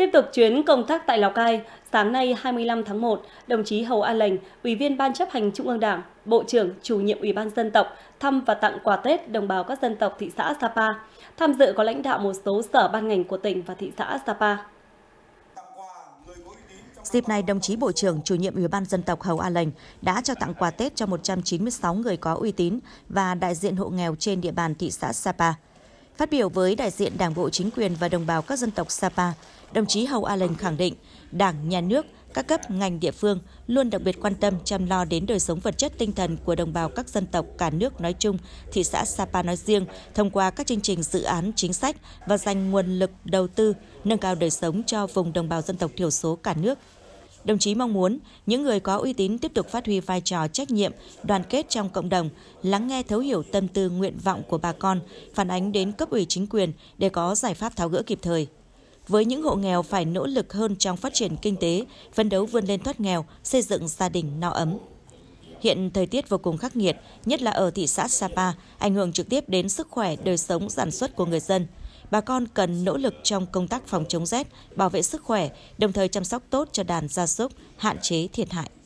Tiếp tục chuyến công tác tại Lào Cai, sáng nay 25 tháng 1, đồng chí Hầu A Lành, Ủy viên Ban chấp hành Trung ương Đảng, Bộ trưởng, Chủ nhiệm Ủy ban dân tộc thăm và tặng quà Tết đồng bào các dân tộc thị xã Sapa. Tham dự có lãnh đạo một số sở ban ngành của tỉnh và thị xã Sapa. Dịp này, đồng chí Bộ trưởng, chủ nhiệm Ủy ban dân tộc Hầu A Lành đã cho tặng quà Tết cho 196 người có uy tín và đại diện hộ nghèo trên địa bàn thị xã Sapa. Phát biểu với đại diện Đảng bộ chính quyền và đồng bào các dân tộc Sapa, đồng chí Hầu Allen khẳng định Đảng, Nhà nước, các cấp ngành địa phương luôn đặc biệt quan tâm chăm lo đến đời sống vật chất tinh thần của đồng bào các dân tộc cả nước nói chung, thị xã Sapa nói riêng thông qua các chương trình dự án chính sách và dành nguồn lực đầu tư nâng cao đời sống cho vùng đồng bào dân tộc thiểu số cả nước Đồng chí mong muốn những người có uy tín tiếp tục phát huy vai trò trách nhiệm, đoàn kết trong cộng đồng, lắng nghe thấu hiểu tâm tư nguyện vọng của bà con, phản ánh đến cấp ủy chính quyền để có giải pháp tháo gỡ kịp thời. Với những hộ nghèo phải nỗ lực hơn trong phát triển kinh tế, phấn đấu vươn lên thoát nghèo, xây dựng gia đình no ấm. Hiện thời tiết vô cùng khắc nghiệt, nhất là ở thị xã Sapa, ảnh hưởng trực tiếp đến sức khỏe, đời sống, sản xuất của người dân – bà con cần nỗ lực trong công tác phòng chống rét, bảo vệ sức khỏe, đồng thời chăm sóc tốt cho đàn gia súc, hạn chế thiệt hại.